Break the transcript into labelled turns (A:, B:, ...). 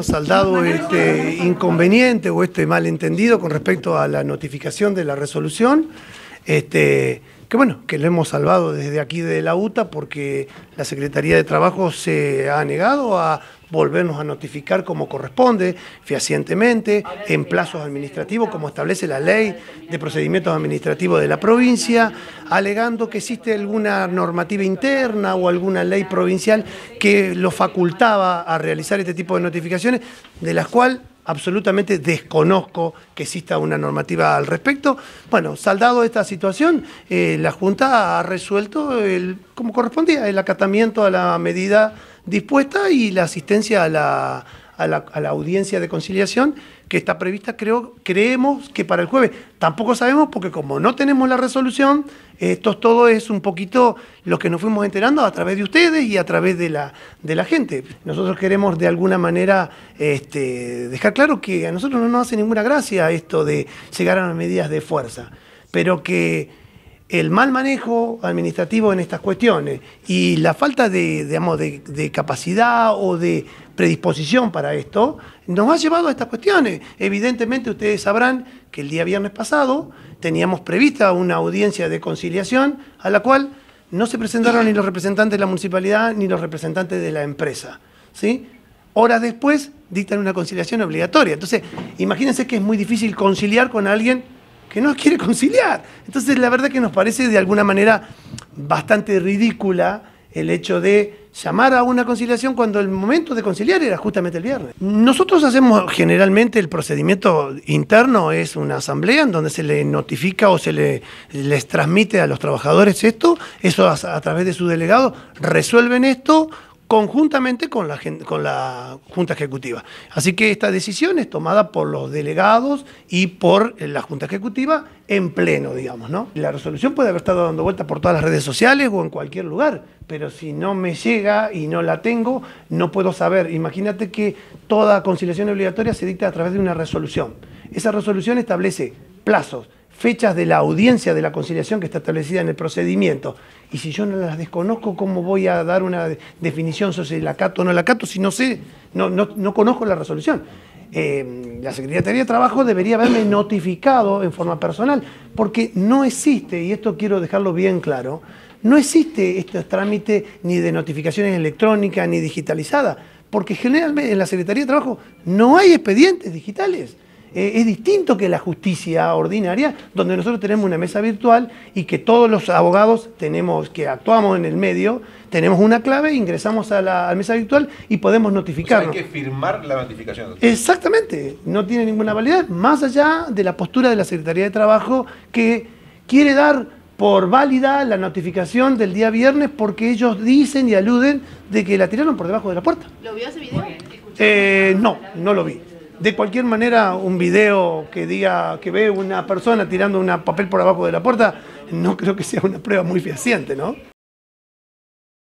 A: saldado este inconveniente o este malentendido con respecto a la notificación de la resolución. Este, que bueno, que lo hemos salvado desde aquí de la UTA porque la Secretaría de Trabajo se ha negado a volvernos a notificar como corresponde, fehacientemente, en plazos administrativos, como establece la ley de procedimientos administrativos de la provincia, alegando que existe alguna normativa interna o alguna ley provincial que lo facultaba a realizar este tipo de notificaciones, de las cuales absolutamente desconozco que exista una normativa al respecto. Bueno, saldado esta situación, eh, la Junta ha resuelto, el, como correspondía, el acatamiento a la medida dispuesta y la asistencia a la, a la, audiencia de conciliación que está prevista, creo, creemos que para el jueves. Tampoco sabemos porque como no tenemos la resolución, esto todo es un poquito lo que nos fuimos enterando a través de ustedes y a través de la, de la gente. Nosotros queremos de alguna manera este, dejar claro que a nosotros no nos hace ninguna gracia esto de llegar a las medidas de fuerza, pero que el mal manejo administrativo en estas cuestiones y la falta de, digamos, de, capacidad o de predisposición para esto nos ha llevado a estas cuestiones. Evidentemente ustedes sabrán que el día viernes pasado teníamos prevista una audiencia de conciliación a la cual no se presentaron ni los representantes de la municipalidad ni los representantes de la empresa. ¿sí? Horas después dictan una conciliación obligatoria. Entonces, imagínense que es muy difícil conciliar con alguien que no quiere conciliar. Entonces, la verdad que nos parece de alguna manera bastante ridícula el hecho de llamar a una conciliación cuando el momento de conciliar era justamente el viernes. Nosotros hacemos generalmente el procedimiento interno, es una asamblea en donde se le notifica o se le, les transmite a los trabajadores esto, eso a, a través de su delegado, resuelven esto, conjuntamente con la, con la Junta Ejecutiva. Así que esta decisión es tomada por los delegados y por eh, la Junta Ejecutiva en pleno, digamos, ¿no? La resolución puede haber estado dando vuelta por todas las redes sociales o en cualquier lugar, pero si no me llega y no la tengo, no puedo saber. Imagínate que toda conciliación obligatoria se dicta a través de una resolución. Esa resolución establece plazos, fechas de la audiencia de la conciliación que está establecida en el procedimiento. Y si yo no las desconozco, ¿cómo voy a dar una definición sobre si la CATO o no la CATO si no sé, no, no, conozco la resolución? Eh, la Secretaría de Trabajo debería haberme notificado en forma personal, porque no existe, y esto quiero dejarlo bien claro, no existe este trámite ni de notificaciones electrónicas ni digitalizadas, porque generalmente en la Secretaría de Trabajo no hay expedientes digitales. Eh, es distinto que la justicia ordinaria, donde nosotros tenemos una mesa virtual y que todos los abogados tenemos, que actuamos en el medio, tenemos una clave, ingresamos a la, mesa virtual y podemos notificar. O hay que firmar la notificación. Exactamente, no tiene ninguna validez, más allá de la postura de la Secretaría de Trabajo que quiere dar por válida la notificación del día viernes porque ellos dicen y aluden de que la tiraron por debajo de la puerta. ¿Lo vio ese video? Eh, no, no lo vi de cualquier manera, un video que diga que ve una persona tirando un papel por abajo de la puerta, no creo que sea una prueba muy fehaciente, ¿no?